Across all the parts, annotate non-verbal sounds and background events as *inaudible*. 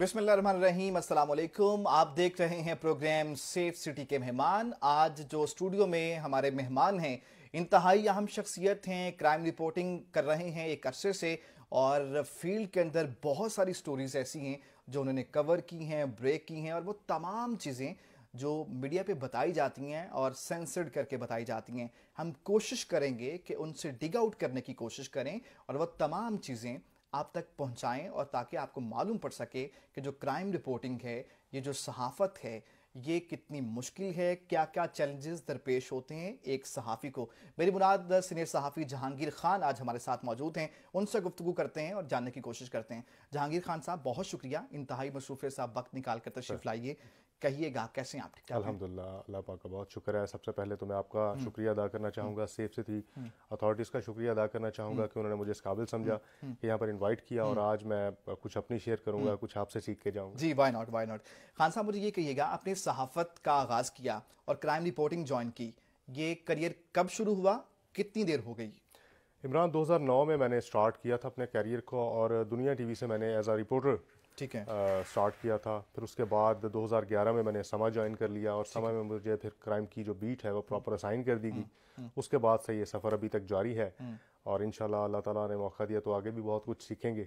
बिस्मिल्लाम आप देख रहे हैं प्रोग्राम सेफ सिटी के मेहमान आज जो स्टूडियो में हमारे मेहमान हैं इंतहाई अहम शख्सियत हैं क्राइम रिपोर्टिंग कर रहे हैं एक अरसे से और फील्ड के अंदर बहुत सारी स्टोरीज ऐसी हैं जो उन्होंने कवर की हैं ब्रेक की हैं और वो तमाम चीज़ें जो मीडिया पे बताई जाती हैं और सेंसर्ड करके बताई जाती हैं हम कोशिश करेंगे कि उनसे डिग आउट करने की कोशिश करें और वह तमाम चीज़ें आप तक पहुंचाएं और ताकि आपको मालूम पड़ सके कि जो क्राइम रिपोर्टिंग है ये जो सहाफ़त है ये कितनी मुश्किल है क्या क्या चैलेंजेस दरपेश होते हैं एक सहाफ़ी को मेरी मुराद सीनियर सहाफ़ी जहांगीर खान आज हमारे साथ मौजूद हैं उनसे गुफ्तु करते हैं और जानने की कोशिश करते हैं जहांगीर खान साहब बहुत शुक्रिया इंतहाई मसरूफ़ साहब वक्त निकाल कर तशरीफ लाइए कहिएगा कैसे आप ठीक अल्हम्दुलिल्लाह अल्लाह पाक का बहुत शुक्र है सबसे पहले तो मैं आपका हम्म। शुक्रिया अदा करना चाहूँगा हम्म। सेफ सिटी हम्म। अथॉरिटीज़ का शुक्रिया अदा करना चाहूँगा कि उन्होंने मुझे इस काबिल समझा कि यहाँ पर इनवाइट किया और आज मैं कुछ अपनी शेयर करूँगा कुछ आपसे सीख के जाऊँगा जी why not why not Khan साहब मुझे ये कहिएगा आपने सहाफ़त का आगाज़ किया और क्राइम रिपोर्टिंग ज्वाइन की ये करियर कब शुरू हुआ कितनी देर हो गई इमरान 2009 में मैंने स्टार्ट किया था अपने करियर को और दुनिया टीवी से मैंने एज आ रिपोर्टर ठीक है स्टार्ट किया था फिर उसके बाद 2011 में मैंने समा ज्वाइन कर लिया और समा में मुझे फिर क्राइम की जो बीट है वो प्रॉपर हम्म। असाइन कर दी गई हम्म। हम्म। उसके बाद से ये सफ़र अभी तक जारी है और इन अल्लाह तला ने मौका दिया तो आगे भी बहुत कुछ सीखेंगे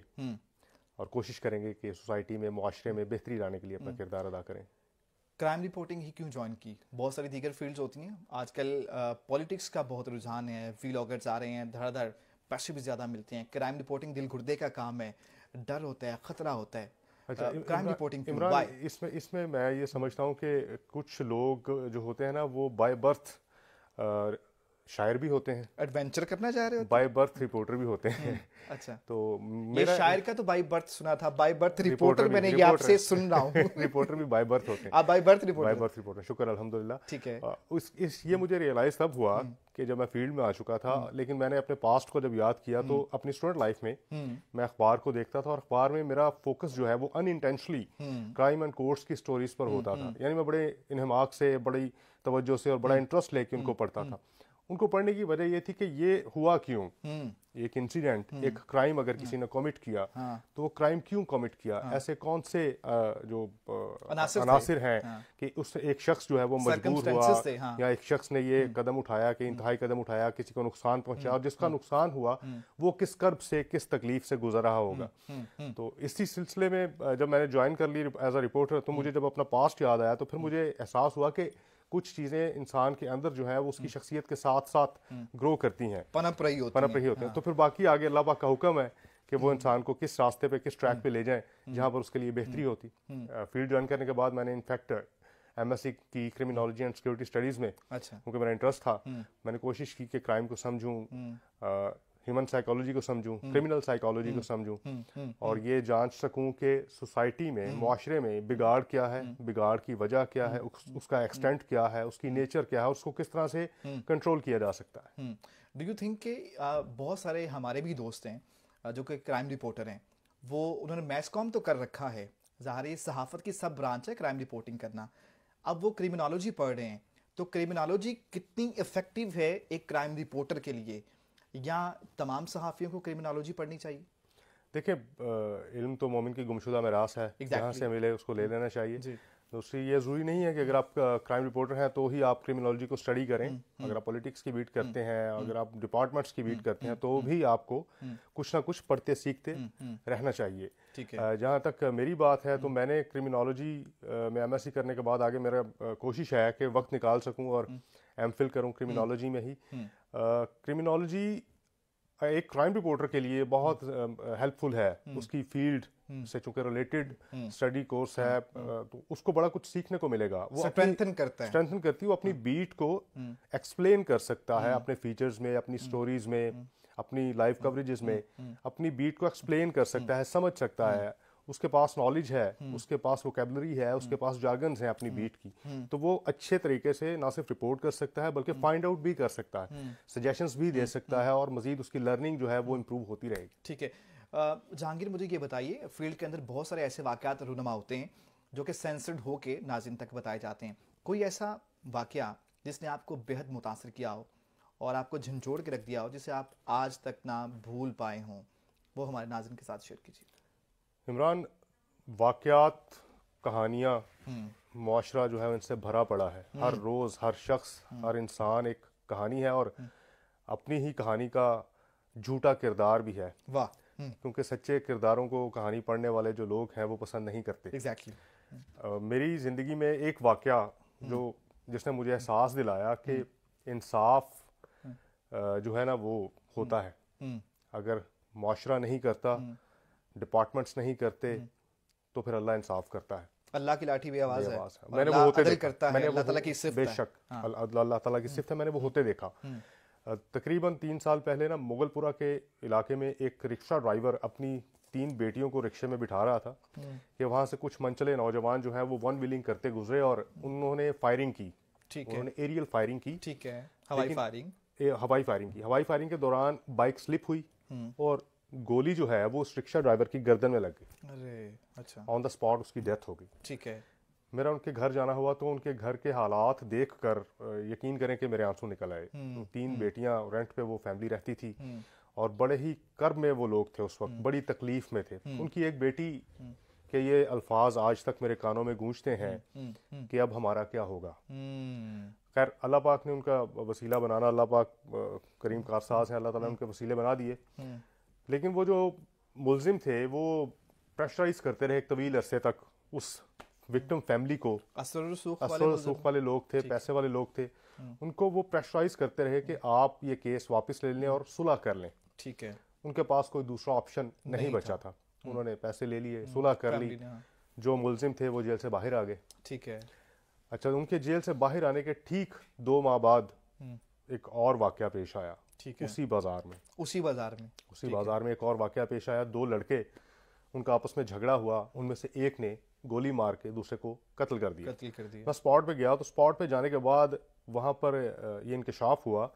और कोशिश करेंगे कि सोसाइटी में माशरे में बेहतरी लाने के लिए अपना किरदार अदा करें क्राइम रिपोर्टिंग ही क्यों ज्वाइन की बहुत सारी दीगर फील्ड्स होती हैं आजकल पॉलिटिक्स का बहुत रुझान है व्लॉगर्स आ रहे हैं धड़ाधड़ पैसे भी ज़्यादा मिलते हैं क्राइम रिपोर्टिंग दिल गुर्दे का काम है डर होता है ख़तरा होता है अच्छा, क्राइम uh, रिपोर्टिंग इसमें इसमें मैं ये समझता हूँ कि कुछ लोग जो होते हैं ना वो बाय बर्थ शायर भी होते हैं एडवेंचर करना चाह रहे हो बाय बर्थ रिपोर्टर भी होते हैं हम्म, अच्छा *laughs* तो मेरा ये शायर का तो बाय बर्थ सुना था बाय बर्थ रिपोर्टर मैंने ये आपसे सुन रहा हूँ रिपोर्टर *laughs* भी बाय बर्थ होते हैं आप by birth reporter by birth reporter शुक्र अल्हम्दुलिल्लाह ठीक है उस इस ये मुझे रियलाइज तब हुआ हम्म। कि जब मैं फील्ड में आ चुका था हम्म। लेकिन मैंने अपने पास्ट को जब याद किया तो अपनी स्टूडेंट लाइफ में मैं अखबार को देखता था और अखबार में मेरा फोकस जो है वो unintentionally crime and courts की स्टोरीज पर होता था यानी मैं बड़े इनहमाक से बड़ी तवज्जो से और बड़ा इंटरेस्ट लेके उनको पढ़ता था उनको पढ़ने की वजह ये थी कि ये हुआ क्यों हम्म। एक इंसिडेंट हम्म। एक क्राइम अगर किसी ने कमिट किया हाँ। तो वो क्राइम क्यों कमिट किया हाँ। ऐसे कौन से जो अनासिर हैं हाँ। कि उस एक शख्स जो है वो मजबूर हुआ हाँ। या एक शख्स ने ये हम्म। कदम उठाया कि इंतहाई कदम उठाया किसी को नुकसान पहुंचा और जिसका नुकसान हुआ वो किस कर्ब से किस तकलीफ से गुजर रहा होगा तो इसी सिलसिले में जब मैंने ज्वाइन कर ली एज अ रिपोर्टर तो मुझे जब अपना पास्ट याद आया तो फिर मुझे एहसास हुआ कि कुछ चीज़ें इंसान के अंदर जो है वो उसकी हम्म। शख्सियत के साथ साथ ग्रो हम्म। करती हैं पनप रही होती पनप रही होते हैं हाँ। तो फिर बाकी आगे अल्लाह पाक का हुक्म है कि वो हम्म। इंसान को किस रास्ते पे किस ट्रैक पे ले जाएं जहाँ पर उसके लिए बेहतरी होती फील्ड ज्वाइन करने के बाद मैंने इनफैक्ट एमएससी की क्रिमिनोलॉजी एंड सिक्योरिटी स्टडीज़ में अच्छा क्योंकि मेरा इंटरेस्ट था मैंने कोशिश की कि क्राइम को समझूँ ह्यूमन साइकोलॉजी को समझूं क्रिमिनल हम्म। साइकोलॉजी को हम्म। समझूं हम्म। और ये जांच सकूं कि सोसाइटी में माशरे में बिगाड़ क्या है बिगाड़ की वजह क्या है उस, उसका एक्सटेंट क्या है उसकी नेचर क्या है उसको किस तरह से कंट्रोल किया जा सकता है डू यू थिंक कि बहुत सारे हमारे भी दोस्त हैं जो कि क्राइम रिपोर्टर हैं वो उन्होंने मैस कॉम तो कर रखा है ज़ाहिर ये सहाफ़त की सब ब्रांच है क्राइम रिपोर्टिंग करना अब वो क्रिमिनोलॉजी पढ़ रहे हैं तो क्रिमिनोलॉजी कितनी इफ़ेक्टिव है एक क्राइम रिपोर्टर के लिए या तमाम सहाफ़ियों को क्रिमिनोलॉजी पढ़नी चाहिए देखिए इल्म तो मोमिन की गुमशुदा में रास है exactly. जहाँ से मिले उसको ले लेना चाहिए दूसरी ये ज़रूरी नहीं है कि अगर आप क्राइम रिपोर्टर हैं तो ही आप क्रिमिनोलॉजी को स्टडी करें हुँ, हम्म, हम्म। अगर आप पॉलिटिक्स की बीट हम्म, करते हैं अगर आप डिपार्टमेंट्स की बीट करते हैं तो भी आपको कुछ ना कुछ पढ़ते सीखते रहना चाहिए जहाँ तक मेरी बात है तो मैंने क्रिमिनोलॉजी में एम करने के बाद आगे मेरा कोशिश है कि वक्त निकाल सकूँ और एम करूँ क्रिमिनोलॉजी में ही क्रिमिनोलॉजी एक क्राइम रिपोर्टर के लिए बहुत हेल्पफुल हम्म। है हम्म। उसकी फील्ड हम्म। से चूंकि रिलेटेड स्टडी कोर्स है तो उसको बड़ा कुछ सीखने को मिलेगा वो स्ट्रेंथन करता है स्ट्रेंथन करती है वो अपनी बीट को एक्सप्लेन कर सकता है अपने फीचर्स में अपनी स्टोरीज में अपनी लाइव कवरेजेस में अपनी बीट को एक्सप्लेन कर सकता है समझ सकता है उसके पास नॉलेज है हम्म। उसके पास वोकेबलरी है हम्म। उसके पास जार्गन्स हैं अपनी बीट हम्म। की तो वो अच्छे तरीके से ना सिर्फ रिपोर्ट कर सकता है बल्कि फाइंड आउट भी कर सकता है सजेशंस भी दे सकता है और मजीद उसकी लर्निंग जो है वो इम्प्रूव होती रहेगी ठीक है जहांगीर मुझे ये बताइए फील्ड के अंदर बहुत सारे ऐसे वाक़ात रुनमा होते हैं जो कि सेंसर्ड होके नाजिन तक बताए जाते हैं कोई ऐसा वाक़ जिसने आपको बेहद मुतासर किया हो और आपको झंझोड़ के रख दिया हो जिसे आप आज तक ना भूल पाए हों वो हमारे नाजिन के साथ शेयर कीजिए इमरान वाक़ात कहानियाँ हम्म। माशरा जो है इनसे भरा पड़ा है हम्म। हर रोज़ हर शख्स हम्म। हर इंसान एक कहानी है और अपनी ही कहानी का झूठा किरदार भी है वाह क्योंकि सच्चे किरदारों को कहानी पढ़ने वाले जो लोग हैं वो पसंद नहीं करते exactly. uh, मेरी ज़िंदगी में एक वाक़ जो जिसने मुझे एहसास दिलाया कि इंसाफ uh, जो है ना वो होता है अगर माशरा नहीं करता डिपार्टमेंट्स नहीं करते हम्म। तो फिर अल्लाह इंसाफ करता है अल्लाह की लाठी भी आवाज है, है। मैंने वो होते देखा करता मैंने हम्म। अल्लाह ताला की सिफत बेशक अल्लाह ताला की सिफत है मैंने वो होते देखा तकरीबन तीन साल पहले ना मुगलपुरा के इलाके में एक रिक्शा ड्राइवर अपनी तीन बेटियों को रिक्शे में बिठा रहा था हम्म। कि वहां से कुछ मंचले नौजवान जो है वो वन व्हीलिंग करते गुजरे और उन्होंने फायरिंग की ठीक है उन्होंने एरियल फायरिंग की ठीक है हवाई फायरिंग हवाई फायरिंग की हवाई फायरिंग के दौरान बाइक स्लिप हुई और गोली जो है वो उस रिक्शा ड्राइवर की गर्दन में लग गई अरे अच्छा ऑन द स्पॉट उसकी डेथ हो गई ठीक है मेरा उनके घर जाना हुआ तो उनके घर के हालात देख कर यकीन करें कि मेरे आंसू निकल आए हम्म, तीन हम्म। बेटियां रेंट पे वो फैमिली रहती थी हम्म। और बड़े ही कर्म में वो लोग थे उस वक्त बड़ी तकलीफ में थे उनकी एक बेटी के ये अल्फाज आज तक मेरे कानों में गूंजते हैं कि अब हमारा क्या होगा खैर अल्लाह पाक ने उनका वसीला बनाना अल्लाह पाक करीम कारसाज है अल्लाह ताला उनके वसीले बना दिए लेकिन वो जो मुलजिम थे वो प्रेशराइज करते रहे एक तवील अरसे तक उस विक्टिम फैमिली को असर रसूख वाले, लोग थे पैसे वाले लोग थे हम्म। उनको वो प्रेशराइज करते रहे कि हम्म। आप ये केस वापस ले लें हम्म। और सुलह कर लें ठीक है उनके पास कोई दूसरा ऑप्शन नहीं, नहीं बचा था, था। उन्होंने पैसे ले लिए सुलह कर ली हाँ। जो मुलजिम थे वो जेल से बाहर आ गए ठीक है अच्छा उनके जेल से बाहर आने के ठीक दो माह बाद एक और वाक़ पेश आया ठीक है उसी बाजार में उसी बाजार में उसी बाजार में एक और वाक्य पेश आया दो लड़के उनका आपस में झगड़ा हुआ उनमें से एक ने गोली मार के दूसरे को कत्ल कर दिया कत्ल कर दिया मैं स्पॉट पे गया तो स्पॉट पे जाने के बाद वहां पर ये इंकशाफ हुआ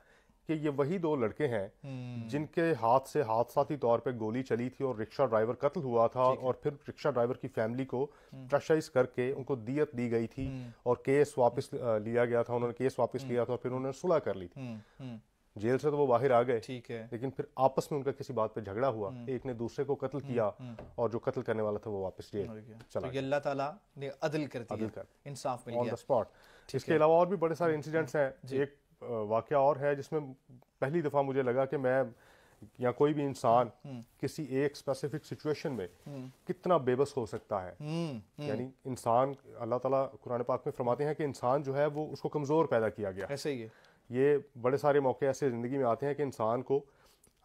कि ये वही दो लड़के हैं हम्म। जिनके हाथ से हादसाती तौर पे गोली चली थी और रिक्शा ड्राइवर कत्ल हुआ था और फिर रिक्शा ड्राइवर की फैमिली को प्रेशराइज हम्म। करके उनको दियत दी गई थी हम्म। और केस वापस लिया गया था उन्होंने केस वापस लिया था और फिर उन्होंने सुलह कर ली थी जेल से तो वो बाहर आ गए ठीक है लेकिन फिर आपस में उनका किसी बात पे झगड़ा हुआ हम्म। एक ने दूसरे को कत्ल किया हम्म, हम्म। और जो कत्ल करने वाला था वो वापस जेल चला तो अल्लाह ताला ने अदल कर दिया इंसाफ मिल ऑन द स्पॉट इसके अलावा और भी बड़े सारे इंसिडेंट्स हैं एक वाक्य और है जिसमें पहली दफा मुझे लगा कि मैं या कोई भी इंसान किसी एक स्पेसिफिक सिचुएशन में कितना बेबस हो सकता है यानी इंसान अल्लाह ताला कुरान पाक में फरमाते हैं कि इंसान जो है वो उसको कमजोर पैदा किया गया ऐसे ही है ये बड़े सारे मौके ऐसे ज़िंदगी में आते हैं कि इंसान को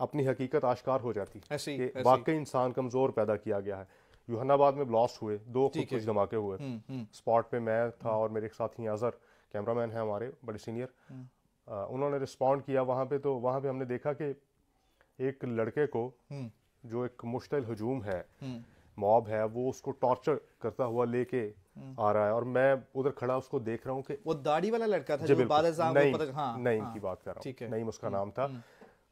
अपनी हकीकत आश्कार हो जाती है कि वाकई इंसान कमज़ोर पैदा किया गया है यूहनाबाद में ब्लास्ट हुए दो कुछ धमाके हुए स्पॉट हम्म, हम्म। पे मैं था और मेरे एक ही अजहर कैमरामैन है हमारे बड़े सीनियर हम्म। उन्होंने रिस्पॉन्ड किया वहाँ पे तो वहाँ पे हमने देखा कि एक लड़के को जो एक मुश्तल हजूम है मॉब है वो उसको टॉर्चर करता हुआ लेके आ रहा है और मैं उधर खड़ा उसको देख रहा हूँ कि वो दाढ़ी वाला लड़का था जो बाद नहीं, पता, हाँ, नहीं हाँ, की बात कर रहा हूँ नहीं उसका हम्म, नाम था हम्म।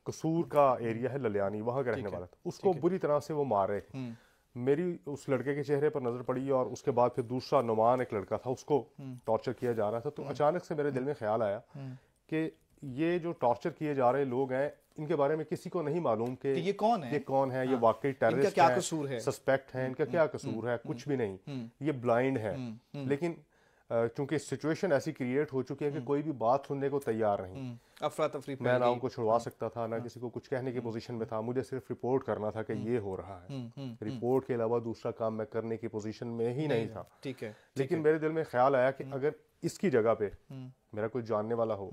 कसूर का एरिया है ललियानी वहां का रहने वाला था उसको बुरी तरह से वो मार रहे हम्म। मेरी उस लड़के के चेहरे पर नजर पड़ी और उसके बाद फिर दूसरा नुमान एक लड़का था उसको टॉर्चर किया जा रहा था तो अचानक से मेरे दिल में ख्याल आया कि ये जो टॉर्चर किए जा रहे लोग हैं इनके बारे में किसी को नहीं मालूम कि ये कौन है ये कौन है हाँ। ये वाकई टेररिस्ट क्या कसूर है सस्पेक्ट है इनका हम्म, क्या हम्म, कसूर है हम्म, कुछ भी नहीं ये ब्लाइंड है लेकिन चूंकि सिचुएशन ऐसी क्रिएट हो चुकी है कि कोई भी बात सुनने को तैयार नहीं अफरा तफरी मैं ना उनको छुड़वा सकता था ना किसी को कुछ कहने की पोजीशन में था मुझे सिर्फ रिपोर्ट करना था कि ये हो रहा है रिपोर्ट के अलावा दूसरा काम मैं करने की पोजीशन में ही नहीं था ठीक है लेकिन मेरे दिल में ख्याल आया कि अगर इसकी जगह पे मेरा कोई जानने वाला हो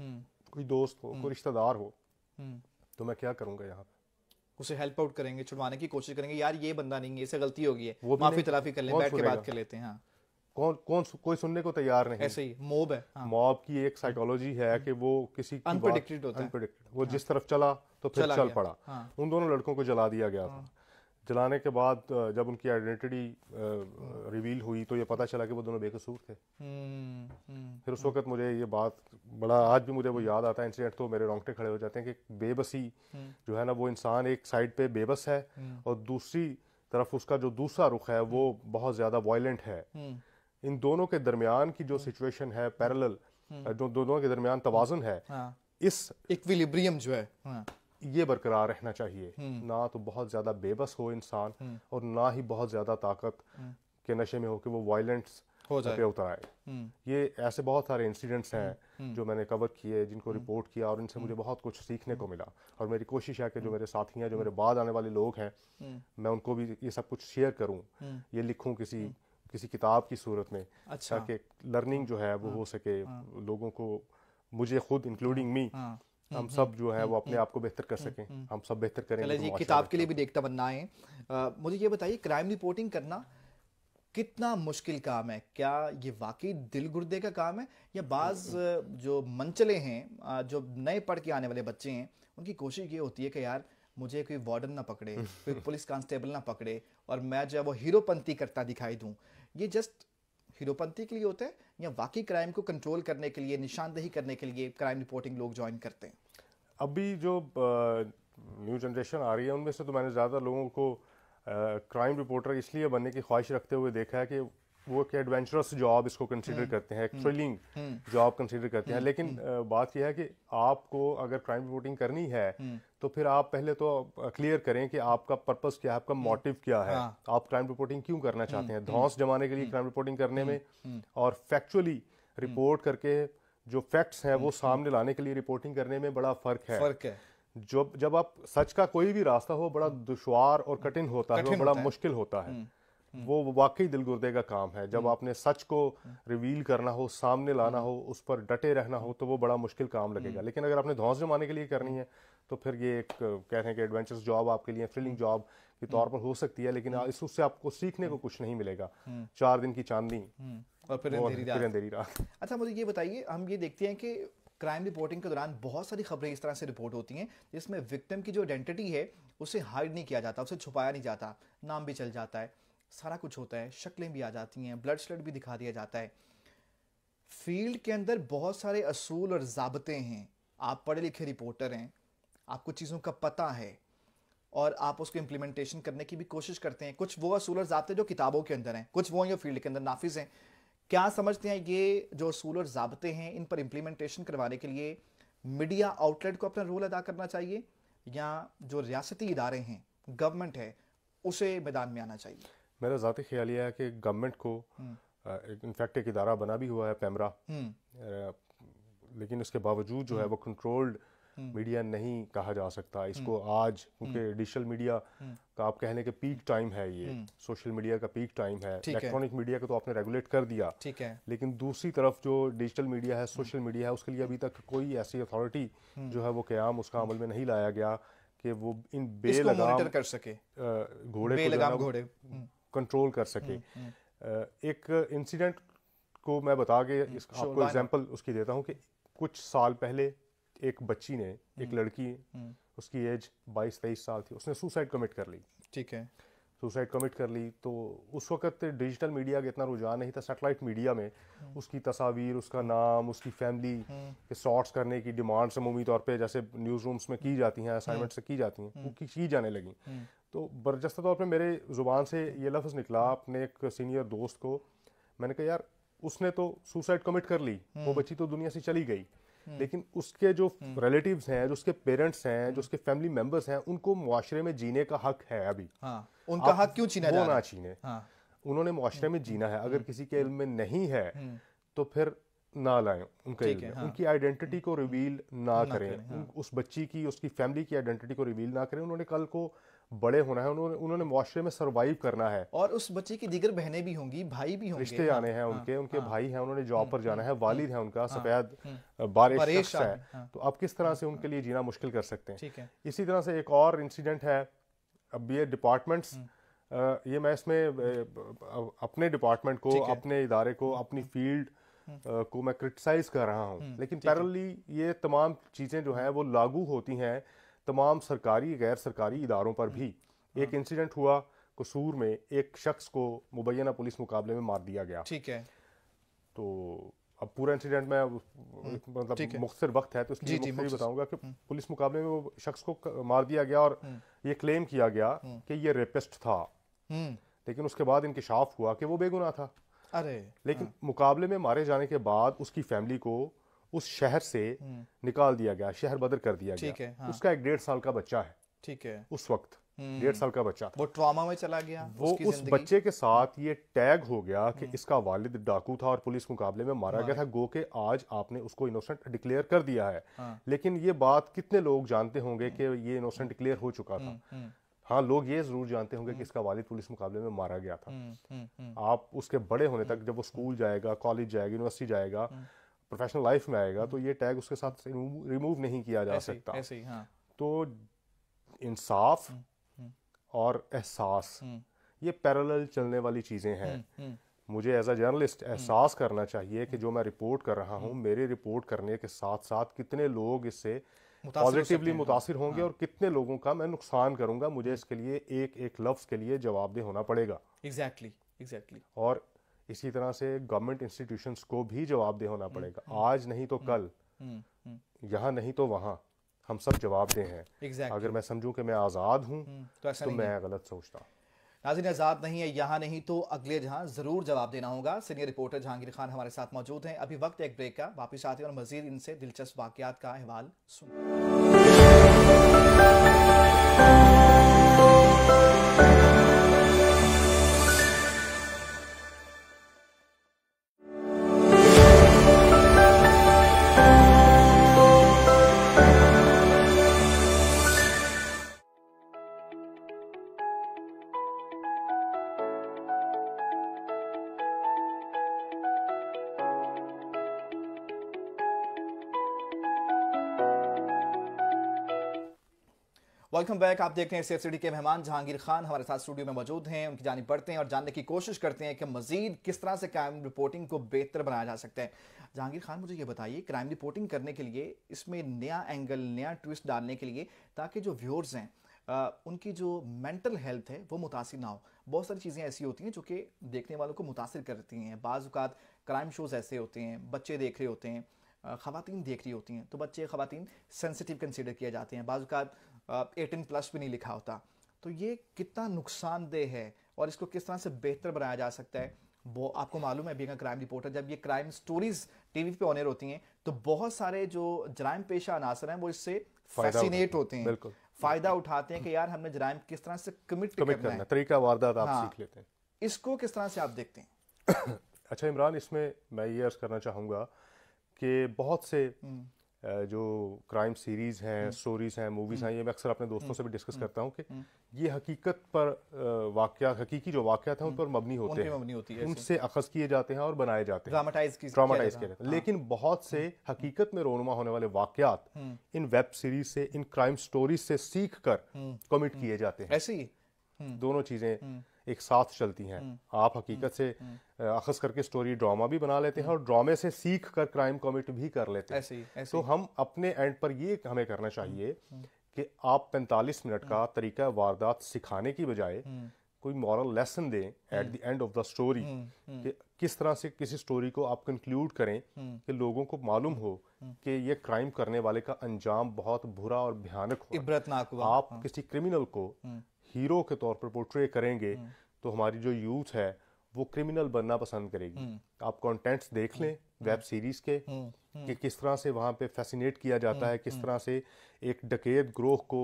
कोई दोस्त हो कोई रिश्तेदार हो तो मैं क्या करूंगा यहाँ पे उसे हेल्प आउट करेंगे छुड़वाने की कोशिश करेंगे यार ये बंदा नहीं है इसे गलती होगी है वो माफी तलाफी कर ले बैठ के बात कर लेते हैं हाँ। कौन कौन कोई सुनने को तैयार नहीं ऐसे ही मॉब है हाँ। मॉब की एक साइकोलॉजी है कि वो किसी अनप्रडिक्टेड होता है वो हाँ। जिस तरफ चला तो फिर चल पड़ा हाँ। उन दोनों लड़कों को जला दिया गया हाँ। था चलाने के बाद जब उनकी आइडेंटिटी रिवील हुई तो ये पता चला कि वो दोनों बेकसूर थे हम्म, हम्म, फिर उस हम्म। वक्त मुझे ये बात बड़ा आज भी मुझे वो याद आता है इंसिडेंट तो मेरे रोंगटे खड़े हो जाते हैं कि बेबसी जो है ना वो इंसान एक साइड पे बेबस है और दूसरी तरफ उसका जो दूसरा रुख है वो बहुत ज़्यादा वायलेंट है इन दोनों के दरमियान की जो सिचुएशन है पैरल जो दोनों के दरमियान तोज़न है हाँ। इस इक्विलिब्रियम जो है हाँ। ये बरकरार रहना चाहिए हम्म। ना तो बहुत ज़्यादा बेबस हो इंसान हम्म। और ना ही बहुत ज़्यादा ताकत हम्म। के नशे में हो कि वो वायलेंट्स हो जाए पे उतराए ये ऐसे बहुत सारे इंसिडेंट्स हैं जो मैंने कवर किए जिनको रिपोर्ट किया और इनसे मुझे बहुत कुछ सीखने को मिला और मेरी कोशिश है कि जो मेरे साथी हैं जो मेरे बाद आने वाले लोग हैं मैं उनको भी ये सब कुछ शेयर करूँ ये लिखूँ किसी किसी किताब की सूरत में अच्छा लर्निंग जो है वो हाँ। हो सके हाँ। लोगों को मुझे खुद इंक्लूडिंग मी हाँ। हम हम्म, सब हम्म, जो है हम्म, वो अपने आप को बेहतर कर सकें हम सब बेहतर करें तो जी किताब के लिए भी देखता बनना है मुझे ये बताइए क्राइम रिपोर्टिंग करना कितना मुश्किल काम है क्या ये वाकई दिल गुर्दे का काम है या बाज जो मंचले हैं जो नए पढ़ के आने वाले बच्चे हैं उनकी कोशिश ये होती है कि यार मुझे कोई वार्डन ना पकड़े कोई *laughs* पुलिस कांस्टेबल ना पकड़े और मैं जो है वो हीरोपंती करता दिखाई दूं ये जस्ट हीरोपंती के लिए होते हैं या वाकई क्राइम को कंट्रोल करने के लिए निशानदेही करने के लिए क्राइम रिपोर्टिंग लोग ज्वाइन करते हैं अभी जो न्यू जनरेशन आ रही है उनमें से तो मैंने ज़्यादा लोगों को क्राइम रिपोर्टर इसलिए बनने की ख्वाहिश रखते हुए देखा है कि वो एक एडवेंचरस जॉब इसको कंसिडर हम्म। करते हैं थ्रिलिंग जॉब कंसीडर करते हैं हम्म। लेकिन हम्म। बात यह है कि आपको अगर क्राइम रिपोर्टिंग करनी है तो फिर आप पहले तो क्लियर करें कि आपका पर्पस क्या है आपका मोटिव क्या है हाँ। आप क्राइम रिपोर्टिंग क्यों करना चाहते हैं धौस जमाने के लिए क्राइम रिपोर्टिंग करने में और फैक्चुअली रिपोर्ट करके जो फैक्ट्स हैं वो सामने लाने के लिए रिपोर्टिंग करने में बड़ा फर्क है फर्क है जब जब आप सच का कोई भी रास्ता हो बड़ा दुशवार और कठिन होता है बड़ा मुश्किल होता है वो वाकई दिल गुर्दे का काम है जब आपने सच को रिवील करना हो सामने लाना हो उस पर डटे रहना हो तो वो बड़ा मुश्किल काम लगेगा लेकिन अगर आपने धौस जमाने के लिए करनी है तो फिर ये एक कह रहे हैं कि एडवेंचरस जॉब आपके लिए थ्रिलिंग जॉब के तौर पर हो सकती है लेकिन इस उससे आपको सीखने को कुछ नहीं मिलेगा चार दिन की चांदी और फिर अंधेरी रात अच्छा मुझे ये बताइए हम ये देखते हैं कि क्राइम रिपोर्टिंग के दौरान बहुत सारी खबरें इस तरह से रिपोर्ट होती हैं जिसमें विक्टिम की जो आइडेंटिटी है उसे हाइड नहीं किया जाता उसे छुपाया नहीं जाता नाम भी चल जाता है सारा कुछ होता है शक्लें भी आ जाती हैं ब्लड स्लड भी दिखा दिया जाता है फील्ड के अंदर बहुत सारे असूल और ज़ाबते हैं आप पढ़े लिखे रिपोर्टर हैं आपको चीज़ों का पता है और आप उसको इम्प्लीमेंटेशन करने की भी कोशिश करते हैं कुछ वो असूल और ज़बते जो किताबों के अंदर हैं कुछ वो हैं फील्ड के अंदर नाफिज हैं क्या समझते हैं ये जो असूल और ज़ाबते हैं इन पर इम्प्लीमेंटेशन करवाने के लिए मीडिया आउटलेट को अपना रोल अदा करना चाहिए या जो रियासती इदारे हैं गवर्नमेंट है उसे मैदान में आना चाहिए मेरा ज़ाती ख्याल यह है कि गवर्नमेंट को हम्म। इनफैक्ट एक इदारा बना भी हुआ है पैमरा हम्म। लेकिन उसके बावजूद जो है हम्म। वो कंट्रोल्ड मीडिया नहीं कहा जा सकता इसको आज क्योंकि डिजिटल मीडिया का आप कहने के पीक टाइम है ये सोशल मीडिया का पीक टाइम है इलेक्ट्रॉनिक मीडिया को तो आपने रेगुलेट कर दिया ठीक है लेकिन दूसरी तरफ जो डिजिटल मीडिया है सोशल मीडिया है उसके लिए अभी तक कोई ऐसी अथॉरिटी जो है वो क्याम उसका अमल में नहीं लाया गया कि वो इन बेलगाम कर सके घोड़े घोड़े कंट्रोल कर सके हम्म, हम्म। एक इंसिडेंट को मैं बता के हम्म, आपको एग्जांपल उसकी देता हूँ कि कुछ साल पहले एक बच्ची ने एक लड़की उसकी एज 22 तेईस साल थी उसने सुसाइड कमिट कर ली ठीक है सुसाइड कमिट कर ली तो उस वक्त डिजिटल मीडिया का इतना रुझान नहीं था सेटेलाइट मीडिया में उसकी तस्वीर उसका नाम उसकी फैमिली के शॉर्ट्स करने की डिमांड्स अमूमी तौर पे जैसे न्यूज़ रूम्स में की जाती हैं असाइनमेंट से की जाती हैं वो की जाने लगी तो बरजस्ता तौर पे मेरे ज़ुबान से ये लफ्ज़ निकला अपने एक सीनियर दोस्त को मैंने कहा यार उसने तो सुसाइड कमिट कर ली वो बच्ची तो दुनिया से चली गई लेकिन उसके जो रिलेटिव्स हैं जो उसके पेरेंट्स हैं जो उसके फैमिली मेंबर्स हैं उनको मुआरे में जीने का हक है अभी हाँ, उनका हक क्यों छीना वो ना छीने हाँ, उन्होंने मुआरे में जीना है अगर हम्म। किसी के इल्म में नहीं है हम्म। तो फिर ना लाए उनके इल्म हाँ, उनकी आइडेंटिटी को रिवील ना, ना करें, करें हाँ, उस बच्ची की उसकी फैमिली की आइडेंटिटी को रिवील ना करें उन्होंने कल को बड़े होना है उन्होंने उन्होंने मुआरे में सर्वाइव करना है और उस बच्चे की दिगर बहनें भी होंगी भाई भी होंगे रिश्ते आने हैं उनके हाँ, उनके हाँ, भाई हैं उन्होंने जॉब हम्म, पर जाना है हम्म, वालिद हम्म, हाँ, है उनका सफेद बारिश है हाँ, तो आप किस तरह से हाँ, उनके हाँ। लिए जीना मुश्किल कर सकते हैं इसी तरह से एक और इंसिडेंट है अब ये डिपार्टमेंट्स ये मैं इसमें अपने डिपार्टमेंट को अपने इदारे को अपनी फील्ड को मैं क्रिटिसाइज कर रहा हूँ लेकिन पैरली ये तमाम चीज़ें जो है वो लागू होती हैं तमाम सरकारी गैर सरकारी इदारों पर भी हाँ। एक इंसिडेंट हुआ कसूर में एक शख्स को मुबैना पुलिस मुकाबले में मार दिया गया ठीक है तो अब पूरा इंसिडेंट में हम्म। मतलब मुख्तर वक्त है तो उसकी बताऊंगा कि हम्म। पुलिस मुकाबले में वो शख्स को मार दिया गया और हम्म। ये क्लेम किया गया कि ये रेपिस्ट था लेकिन उसके बाद इंकशाफ हुआ कि वो बेगुनाह था अरे लेकिन हाँ। मुकाबले में मारे जाने के बाद उसकी फैमिली को उस शहर से हम्म। निकाल दिया गया शहर बदर कर दिया गया हाँ। उसका एक डेढ़ साल का बच्चा है ठीक है उस वक्त हम्म। डेढ़ साल का बच्चा वो ट्रामा में चला गया वो उस बच्चे के साथ ये टैग हो गया कि हम्म। इसका वालिद डाकू था और पुलिस मुकाबले में मारा गया था गो के आज आपने उसको इनोसेंट डिक्लेयर कर दिया है हाँ। लेकिन ये बात कितने लोग जानते होंगे कि ये इनोसेंट डिक्लेयर हो चुका था हाँ लोग ये जरूर जानते होंगे कि इसका वालिद पुलिस मुकाबले में मारा गया था आप उसके बड़े होने तक जब वो स्कूल जाएगा कॉलेज जाएगा यूनिवर्सिटी जाएगा प्रोफेशनल लाइफ में आएगा तो हम्म। ये टैग उसके साथ रिमूव नहीं किया जा ऐसी, सकता ऐसी, हाँ. तो इंसाफ हम्म, हम्म। और एहसास ये पैरेलल चलने वाली चीज़ें हैं मुझे एज अ जर्नलिस्ट एहसास करना चाहिए कि जो मैं रिपोर्ट कर रहा हूँ मेरे रिपोर्ट करने के साथ साथ कितने लोग इससे पॉजिटिवली हाँ। मुतासर होंगे और हाँ। कितने लोगों का मैं नुकसान करूंगा मुझे इसके लिए एक एक लफ्ज के लिए जवाबदेह होना पड़ेगा एग्जैक्टली exactly, एग्जैक्टली exactly. और इसी तरह से गवर्नमेंट इंस्टीट्यूशंस को भी जवाबदेह होना हम्म, पड़ेगा हम्म, आज नहीं तो हम्म, कल यहाँ नहीं तो वहाँ हम सब जवाबदेह हैं exactly. अगर मैं समझूं कि मैं आज़ाद हूँ तो, तो मैं गलत सोचता हूँ नाजिन आज़ाद नहीं है यहाँ नहीं तो अगले जहाँ ज़रूर जवाब देना होगा सीनियर रिपोर्टर जहांगीर खान हमारे साथ मौजूद हैं अभी वक्त एक ब्रेक का वापस आते हैं और मजीद इनसे दिलचस्प वाकत का अहवाल सुन वेलकम बैक आप देख रहे हैं सी के मेहमान जहांगीर खान हमारे साथ स्टूडियो में मौजूद हैं उनकी जानी पढ़ते हैं और जानने की कोशिश करते हैं कि मजीद किस तरह से क्राइम रिपोर्टिंग को बेहतर बनाया जा सकता है जहांगीर खान मुझे ये बताइए क्राइम रिपोर्टिंग करने के लिए इसमें नया एंगल नया ट्विस्ट डालने के लिए ताकि जो व्यूअर्स हैं उनकी जो मेंटल हेल्थ है वो मुतासर ना हो बहुत सारी चीज़ें ऐसी होती हैं जो कि देखने वालों को मुतासर करती हैं बाज़ात क्राइम शोज़ ऐसे होते हैं बच्चे देख रहे होते हैं खातन देख रही होती हैं तो बच्चे खातन सेंसिटिव कंसिडर किए जाते हैं बाज़ात एटीन प्लस भी नहीं लिखा होता तो ये कितना नुकसानदेह है और इसको किस तरह से बेहतर बनाया जा सकता है वो आपको मालूम है बींग क्राइम रिपोर्टर जब ये क्राइम स्टोरीज टीवी पे ऑनर होती हैं तो बहुत सारे जो जराइम पेशा अनासर हैं वो इससे फैसिनेट होते हैं फायदा उठाते हैं कि यार हमने जराइम किस तरह से कमिट करना है तरीका वारदात आप हाँ। सीख लेते हैं इसको किस तरह से आप देखते हैं *coughs* अच्छा इमरान इसमें मैं ये अर्ज करना चाहूँगा कि बहुत से हम्म। जो क्राइम सीरीज़ हैं स्टोरीज़ हम्म। हैं मूवीज़ हैं हम्म। ये मैं अक्सर अपने हम्म। दोस्तों से भी डिस्कस करता हूँ कि ये हकीकत पर वाक़ हकीकी जो वाक़ात हैं उन पर मबनी होते हैं मबनी होती है उनसे अखज़ किए जाते हैं और बनाए जाते हैं ड्रामाटाइज किए जाते हैं हाँ। लेकिन बहुत से हकीकत में रोनुमा होने वाले वाक़ात इन वेब सीरीज से इन क्राइम स्टोरीज से सीख कर कमिट किए जाते हैं ऐसे ही दोनों चीज़ें एक साथ चलती हैं हम्म। आप हकीकत से हम्म। अखस करके स्टोरी ड्रामा भी बना लेते हैं हम्म। और ड्रामे से सीख कर क्राइम कॉमिट भी कर लेते हैं तो हम अपने एंड पर ये हमें करना चाहिए कि आप 45 मिनट का तरीका वारदात सिखाने की बजाय कोई मॉरल लेसन दें at the end of the story कि किस तरह से किसी स्टोरी को आप कंक्लूड करें कि लोगों को मालूम हो कि ये क्राइम करने वाले का अंजाम बहुत बुरा और भयानक हो इबरतनाक हुआ आप हाँ। किसी क्रिमिनल को हीरो के तौर पर पोर्ट्रे करेंगे हम्म। तो हमारी जो यूथ है वो क्रिमिनल बनना पसंद करेगी हम्म। आप कंटेंट्स देख लें वेब हम्म। सीरीज के कि किस तरह से वहाँ पे फैसिनेट किया जाता है किस तरह से एक डकेत ग्रोह को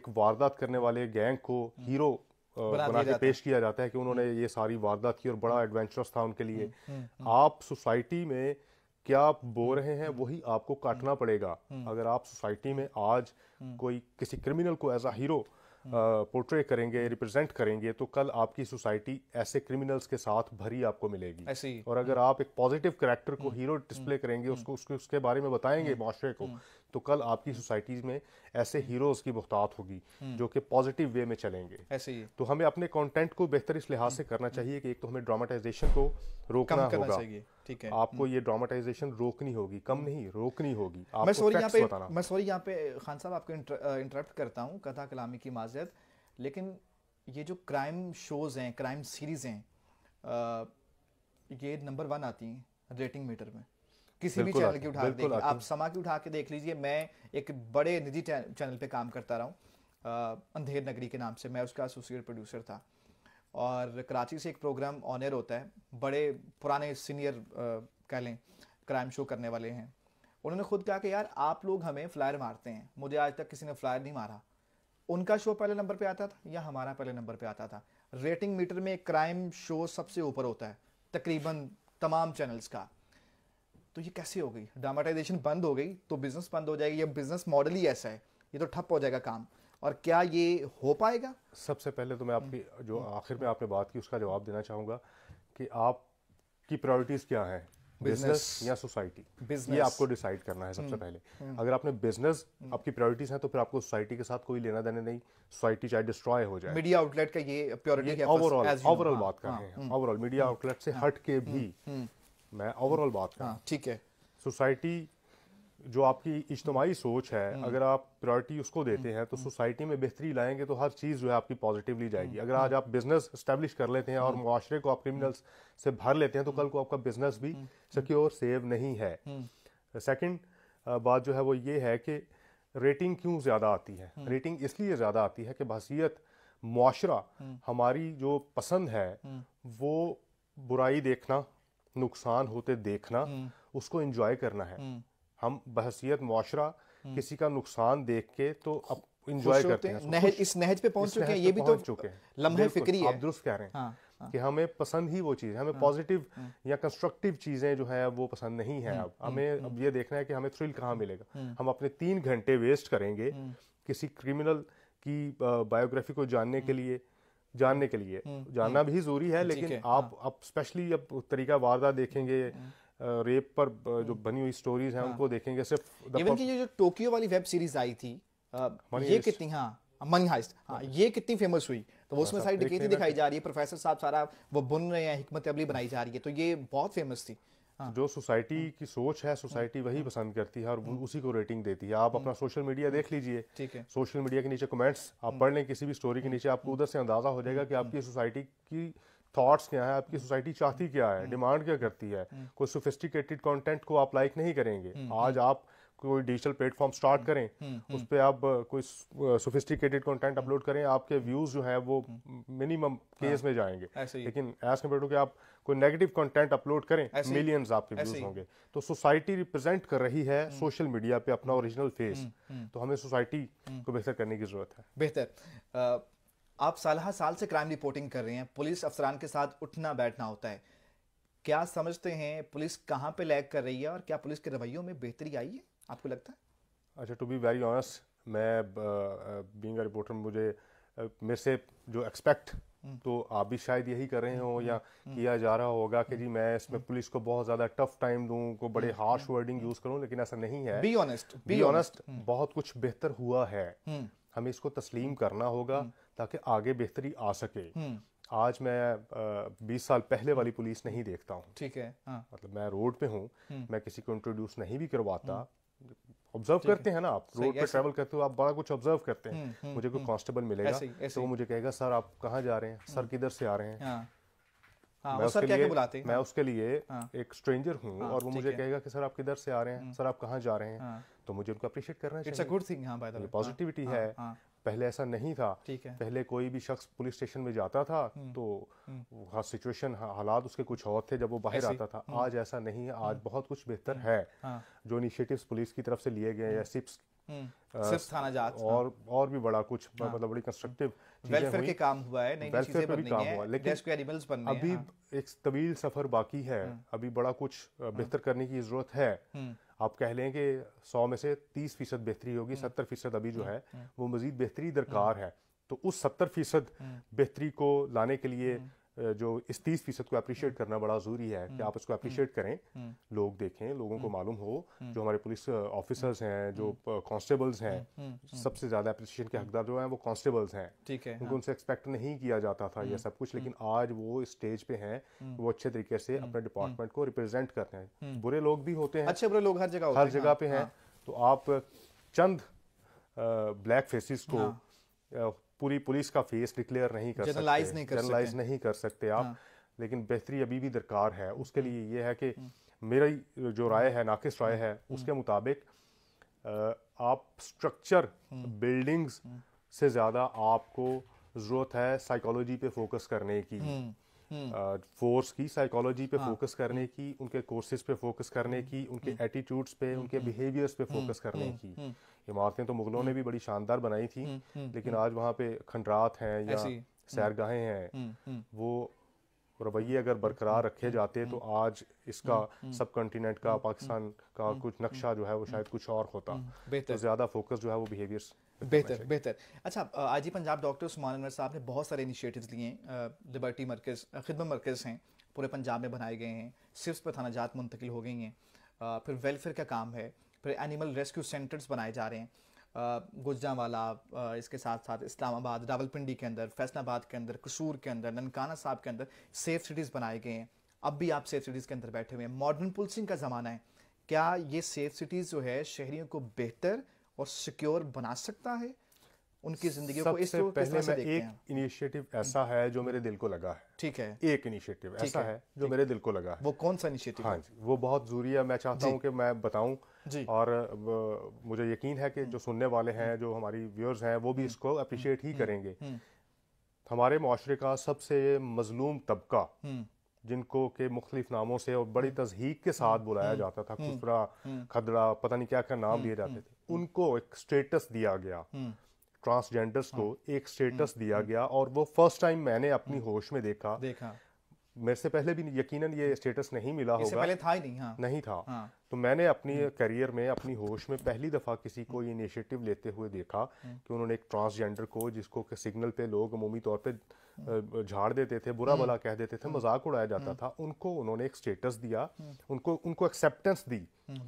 एक वारदात करने वाले गैंग को हीरो बना के पेश किया जाता है कि उन्होंने ये सारी वारदात की और बड़ा एडवेंचरस था उनके लिए आप सोसाइटी में क्या आप बो रहे हैं वही आपको काटना पड़ेगा अगर आप सोसाइटी में आज कोई किसी क्रिमिनल को एज अ हीरो पोर्ट्रे करेंगे रिप्रेजेंट करेंगे तो कल आपकी सोसाइटी ऐसे क्रिमिनल्स के साथ भरी आपको मिलेगी और अगर hmm. आप एक पॉजिटिव करेक्टर को हीरो hmm. Display hmm. करेंगे उसको उसके उसके बारे में बताएंगे माशरे को तो कल आपकी सोसाइटीज़ में ऐसे हीरोज़ की बहुतात होगी हम्म। जो कि पॉजिटिव वे में चलेंगे ऐसे ही तो हमें अपने कंटेंट को बेहतर इस लिहाज से हम्म। करना चाहिए कि एक तो हमें ड्रामाटाइजेशन हम्म। को रोकना होगा ठीक है आपको ये ड्रामाटाइजेशन रोकनी होगी कम नहीं रोकनी होगी मैं सॉरी यहाँ पे मैं सॉरी यहाँ पे खान साहब आपको इंटरप्ट करता हूँ कथा कलामी की माजियत लेकिन ये जो क्राइम शोज़ हैं क्राइम सीरीज़ हैं ये नंबर वन आती हैं रेटिंग मीटर में किसी भी चैनल की उठा के आप समा की उठा के देख लीजिए मैं एक बड़े निजी चैनल पे काम करता रहा हूँ अंधेर नगरी के नाम से मैं उसका एसोसिएट प्रोड्यूसर था और कराची से एक प्रोग्राम ऑनर होता है बड़े पुराने सीनियर कह लें क्राइम शो करने वाले हैं उन्होंने खुद कहा कि यार आप लोग हमें फ्लायर मारते हैं मुझे आज तक किसी ने फ्लायर नहीं मारा उनका शो पहले नंबर पे आता था या हमारा पहले नंबर पे आता था रेटिंग मीटर में क्राइम शो सबसे ऊपर होता है तकरीबन तमाम चैनल्स का तो ये कैसे हो गई डामाटाइजेशन बंद हो गई तो बिजनेस बंद हो जाएगी या बिजनेस मॉडल ही ऐसा है ये तो ठप हो जाएगा काम और क्या ये हो पाएगा सबसे पहले तो मैं आपकी जो आखिर में आपने बात की उसका जवाब देना चाहूँगा कि आपकी प्रायोरिटीज़ क्या हैं बिजनेस या सोसाइटी बिजनेस ये आपको डिसाइड करना है सबसे हम्म, पहले हम्म। अगर आपने बिजनेस हम्म। आपकी प्रायोरिटीज हैं तो फिर आपको सोसाइटी के साथ कोई लेना देना नहीं सोसाइटी चाहे डिस्ट्रॉय हो जाए मीडिया आउटलेट का ये प्योरिटी ओवरऑल ओवरऑल बात कर हाँ, रहे हैं ओवरऑल मीडिया आउटलेट से हट के भी मैं ओवरऑल बात कर हाँ, ठीक है सोसाइटी जो आपकी इज्तमाही सोच है हम्म। अगर आप प्रायोरिटी उसको देते हम्म, हैं तो सोसाइटी हम्म। में बेहतरी लाएंगे तो हर चीज़ जो है आपकी पॉजिटिवली जाएगी अगर आज आप बिजनेस स्टैब्लिश कर लेते हैं और मुआरे को आप क्रिमिनल्स से भर लेते हैं तो कल को आपका बिजनेस भी सिक्योर सेव नहीं है सेकेंड बात जो है वो ये है कि रेटिंग क्यों ज़्यादा आती है रेटिंग इसलिए ज़्यादा आती है कि बसीत माशरा हमारी जो पसंद है वो बुराई देखना नुकसान होते देखना हम्म। उसको इंजॉय करना है हम्म। हम बहसियत मुआरा हम्म। किसी का नुकसान देख के तो अब इंजॉय करते हैं नहज, इस नहज पे पहुंच चुके हैं ये भी तो चुके हैं फिक्री है आप दुरुस्त कह रहे हैं हाँ, हाँ, कि हमें पसंद ही वो चीज़ हमें पॉजिटिव या कंस्ट्रक्टिव चीज़ें जो है वो पसंद नहीं है अब हमें अब ये देखना है कि हमें थ्रिल कहाँ मिलेगा हम अपने तीन घंटे वेस्ट करेंगे किसी क्रिमिनल की बायोग्राफी को जानने के लिए जानने के लिए हम्म, जानना हम्म। भी जरूरी है लेकिन आप हाँ। अब स्पेशली अब तरीका वारदात देखेंगे रेप हम्म। पर जो बनी हुई स्टोरीज हैं हाँ। उनको देखेंगे सिर्फ इवन की जो टोक्यो वाली वेब सीरीज आई थी हाँ, ये कितनी हाँ मनी हाइस्ट हाँ ये कितनी फेमस हुई तो वो उसमें सारी डिकेती दिखाई जा रही है प्रोफेसर साहब सारा वो बुन रहे हैं हिकमत अबली बनाई जा रही है तो ये बहुत फेमस थी हाँ। जो सोसाइटी हाँ। की सोच है सोसाइटी हाँ। वही हाँ। पसंद करती है और हाँ। उसी को रेटिंग देती है आप अपना सोशल मीडिया देख लीजिए ठीक है सोशल मीडिया के नीचे कमेंट्स आप पढ़ लें किसी भी स्टोरी के नीचे आपको उधर से अंदाजा हो जाएगा कि आपकी सोसाइटी की थॉट्स क्या है आपकी सोसाइटी चाहती क्या है डिमांड क्या करती है कोई सोफिस्टिकेटेड कंटेंट को आप लाइक नहीं करेंगे आज आप कोई डिजिटल प्लेटफॉर्म स्टार्ट करें हम्म, हम्म। उस पर आप कोई सोफिस्टिकेटेड कंटेंट अपलोड करें आपके व्यूज जो है वो मिनिमम हम्म। केस हाँ। में जाएंगे लेकिन एज कम्पेयर टू कि आप कोई नेगेटिव कंटेंट अपलोड करें मिलियंस आपके व्यूज होंगे तो सोसाइटी रिप्रेजेंट कर रही है सोशल मीडिया पे अपना ओरिजिनल फेस तो हमें सोसाइटी को बेहतर करने की जरूरत है बेहतर आप सालहा साल से क्राइम रिपोर्टिंग कर रहे हैं पुलिस अफसरान के साथ उठना बैठना होता है क्या समझते हैं पुलिस कहाँ पे लैग कर रही है और क्या पुलिस के रवैयों में बेहतरी आई है आपको लगता है अच्छा टू बी वेरी ऑनेस्ट मैं बीइंग अ रिपोर्टर मुझे मेरे से जो एक्सपेक्ट हम्म। तो आप भी शायद यही कर रहे हो हम्म, या हम्म, किया जा रहा होगा कि जी मैं इसमें पुलिस को बहुत ज्यादा टफ टाइम दूं को बड़े हार्श वर्डिंग यूज करूं लेकिन ऐसा नहीं है बी ऑनेस्ट बी ऑनेस्ट बहुत कुछ बेहतर हुआ है हमें इसको तस्लीम करना होगा ताकि आगे बेहतरी आ सके आज मैं बीस साल पहले वाली पुलिस नहीं देखता हूँ ठीक है हाँ। मतलब मैं रोड पे हूँ मैं किसी को इंट्रोड्यूस नहीं भी करवाता ऑब्जर्व करते हैं ना आप रोड पे ट्रेवल करते हो आप बड़ा कुछ ऑब्जर्व करते हैं हम्म, हम्म, मुझे कोई कांस्टेबल हम्म। मिलेगा तो वो मुझे कहेगा सर आप कहाँ जा रहे हैं सर किधर से आ रहे हैं हाँ। हाँ, मैं उसके लिए मैं उसके लिए एक स्ट्रेंजर हूँ हाँ, और वो मुझे कहेगा कि सर आप किधर से आ रहे हैं सर आप कहाँ जा रहे हैं तो मुझे उनको अप्रिशिएट करना चाहिए it's a good thing by the way positivity है पहले ऐसा नहीं था ठीक है पहले कोई भी शख्स पुलिस स्टेशन में जाता था हम्म, तो हम्म। हाँ सिचुएशन हाँ, हालात उसके कुछ और थे जब वो बाहर आता था हम्म। आज ऐसा नहीं है आज बहुत कुछ बेहतर है हाँ। जो इनिशिएटिव्स पुलिस की तरफ से लिए गए या सिप्स सिर्फ थाना जात और और भी बड़ा कुछ हाँ। मतलब बड़ी कंस्ट्रक्टिव वेलफेयर के काम हुआ है नई चीजें बन काम हुआ लेकिन रेस्क्यू एनिमल्स बन अभी हाँ। एक तवील सफर बाकी है अभी बड़ा कुछ बेहतर करने की जरूरत है आप कह लें कि सौ में से तीस फीसद बेहतरी होगी हम्म। सत्तर फीसद अभी जो हम्म। है हम्म। वो मज़ीद बेहतरी दरकार है तो उस सत्तर फीसद बेहतरी को लाने के लिए जो इस तीस फीसद को अप्रिशिएट हम्म। करना बड़ा ज़रूरी है कि हम्म। आप उसको अप्रिशिएट हम्म। करें लोग देखें लोगों को मालूम हो जो हमारे पुलिस ऑफिसर्स हैं जो कांस्टेबल्स हैं सबसे ज़्यादा अप्रिसिएशन के हकदार जो हैं वो कांस्टेबल्स हैं ठीक है उनको हाँ। उनसे एक्सपेक्ट नहीं किया जाता था यह सब कुछ लेकिन आज वो स्टेज पे हैं वो अच्छे तरीके से अपने डिपार्टमेंट को रिप्रेजेंट करते हैं बुरे लोग भी होते हैं अच्छे बुरे लोग हर जगह हर जगह हाँ। पे हैं हाँ। तो आप चंद ब्लैक फेसिस को पूरी पुलिस का फेस डिक्लेयर नहीं कर सकते नहीं कर जनरलाइज नहीं कर सकते आप हाँ। लेकिन बेहतरी अभी भी दरकार है उसके हम्म। लिए ये है कि हम्म। मेरी जो राय है नाकिस राय है हम्म। उसके मुताबिक आप स्ट्रक्चर बिल्डिंग्स से ज़्यादा आपको ज़रूरत है साइकोलॉजी पे फोकस करने की फोर्स हम्म। की साइकोलॉजी पे फोकस हाँ। करने की उनके कोर्सेज पे फोकस करने की उनके एटीट्यूड्स हम्म। पे हम्म, उनके बिहेवियर्स पे फोकस करने की इमारतें तो मुगलों ने भी बड़ी शानदार बनाई थी लेकिन आज वहाँ पे खंडरात हैं या सैरगाहें हैं वो रवैये अगर बरकरार रखे जाते तो आज इसका सब कॉन्टिनेंट का पाकिस्तान का कुछ नक्शा जो है वो शायद कुछ और होता तो ज़्यादा फोकस जो है वो बिहेवियर्स बेहतर बेहतर अच्छा आज ही पंजाब डॉक्टर उस्मान अनवर साहब ने बहुत सारे इनिशिएटिव्स लिए हैं लिबर्टी मरकज खिदमत मरकज हैं पूरे पंजाब में बनाए गए हैं सिर्फ पर थाना जात मुंतकिल हो गई हैं फिर वेलफेयर का काम है फिर एनिमल रेस्क्यू सेंटर्स बनाए जा रहे हैं गुजरा वाला इसके साथ साथ इस्लामाबाद रावलपिंडी के अंदर फैसलाबाद के अंदर कसूर के अंदर ननकाना साहब के अंदर सेफ सिटीज़ बनाए गए हैं अब भी आप सेफ सिटीज़ के अंदर बैठे हुए हैं मॉडर्न पुलिसिंग का ज़माना है क्या ये सेफ सिटीज़ जो है शहरीों को बेहतर और सिक्योर बना सकता है उनकी जिंदगी को इस पहले में एक इनिशिएटिव ऐसा है जो मेरे दिल को लगा है ठीक है एक इनिशिएटिव ऐसा है, जो मेरे दिल को लगा है वो कौन सा इनिशिएटिव हाँ जी वो बहुत जरूरी है मैं चाहता हूँ कि मैं बताऊँ और मुझे यकीन है कि जो सुनने वाले हैं जो हमारी व्यूअर्स हैं वो भी हम्म। इसको अप्रिशिएट ही हम्म। करेंगे हम्म। हमारे माशरे का सबसे मजलूम तबका जिनको के मुख्तलिफ नामों से और बड़ी तजहीक के साथ बुलाया जाता था खुफरा खदड़ा पता नहीं क्या क्या नाम दिए जाते थे उनको एक स्टेटस दिया गया ट्रांसजेंडर्स हम्म। को हाँ। एक स्टेटस हम्म। दिया गया और वो फर्स्ट टाइम मैंने अपनी हम्म। होश में देखा देखा मेरे से पहले भी यकीनन ये स्टेटस नहीं मिला होगा पहले था ही नहीं हाँ। नहीं था हाँ। तो मैंने अपनी करियर हम्म। में अपनी होश में पहली दफ़ा किसी को ये हम्म। इनिशिएटिव लेते हुए देखा हम्म। कि उन्होंने एक ट्रांसजेंडर को जिसको के सिग्नल पे लोग अमूमी तौर पे झाड़ देते थे बुरा भला कह देते थे मजाक उड़ाया जाता था उनको उन्होंने एक स्टेटस दिया उनको उनको एक्सेप्टेंस दी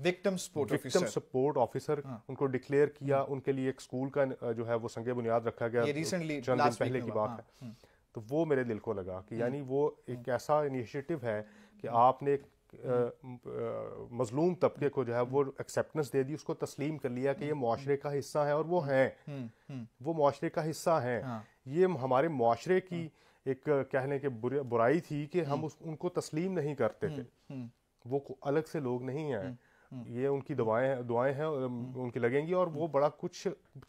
victim support victim support officer उनको डिक्लेयर किया उनके लिए एक स्कूल का जो है वो संगे बुनियाद रखा गया चंद पहले की बात हाँ। है तो वो मेरे दिल को लगा कि हम्म। यानी वो एक हम्म। ऐसा इनिशिएटिव है कि आपने एक हम्म। मजलूम तबके को जो है वो एक्सेप्टेंस दे दी उसको तस्लीम कर लिया कि ये माशरे का हिस्सा है और वो हैं वो माशरे का हिस्सा हैं हाँ। ये हमारे माशरे की हाँ। एक कहने के बुराई थी कि हम उस उनको तस्लीम नहीं करते थे वो अलग से लोग नहीं हैं हम्म। ये उनकी दवाएं दुआएं हैं हम्म। उनकी लगेंगी और वो बड़ा कुछ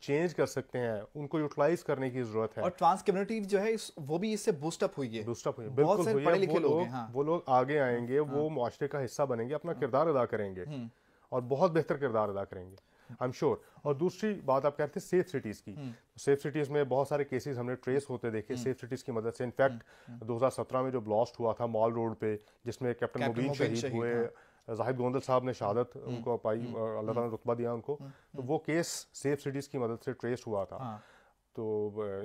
चेंज कर सकते हैं उनको यूटिलाइज करने की जरूरत है और ट्रांस कम्युनिटी जो है वो भी इससे बूस्ट अप हुई है बूस्ट अप हुई है बिल्कुल हुई है वो लोग हाँ। वो लोग आगे आएंगे हाँ। वो माशरे का हिस्सा बनेंगे अपना हाँ। किरदार अदा करेंगे हम्म। और बहुत बेहतर किरदार अदा करेंगे आई एम श्योर और दूसरी बात आप कहते रहे सेफ सिटीज़ की सेफ सिटीज़ तो में बहुत सारे केसेस हमने ट्रेस होते देखे सेफ सिटीज़ की मदद से इनफैक्ट 2017 में जो ब्लास्ट हुआ था मॉल रोड पे जिसमें कैप्टन मुबीन शहीद हुए हाँ। जाहिद गोंदल साहब ने शहादत हम्म। उनको पाई हम्म। और अल्लाह ताला ने रुतबा दिया उनको हम्म। तो वो केस सेफ सिटीज़ की मदद से ट्रेस हुआ था हाँ। तो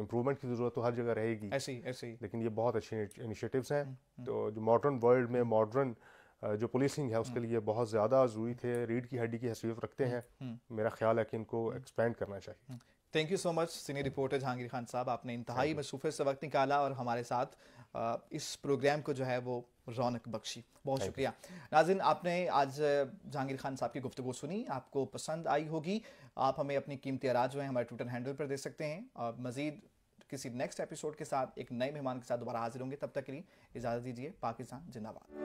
इम्प्रूवमेंट की ज़रूरत तो हर जगह रहेगी ऐसे ऐसे ही लेकिन ये बहुत अच्छे इनिशिएटिव्स हैं तो जो मॉडर्न वर्ल्ड में मॉडर्न जो पुलिसिंग है उसके लिए बहुत ज़्यादा ज़रूरी थे रीढ़ की हड्डी की हैसियत रखते हैं मेरा ख्याल है कि इनको एक्सपेंड करना चाहिए thank you so much senior reporter Jahangir Khan साहब आपने इंतहाई मसूफे से वक्त निकाला और हमारे साथ इस प्रोग्राम को जो है वो रौनक बख्शी बहुत शुक्रिया नाजिन आपने आज जहांगीर खान साहब की गुफ्तु सुनी आपको पसंद आई होगी आप हमें अपनी कीमती आराज जो है हमारे ट्विटर हैंडल पर दे सकते हैं और मजीद किसी नेक्स्ट एपिसोड के साथ एक नए मेहमान के साथ दोबारा हाजिर होंगे तब तक के लिए इजाज़त दीजिए पाकिस्तान जिंदाबाद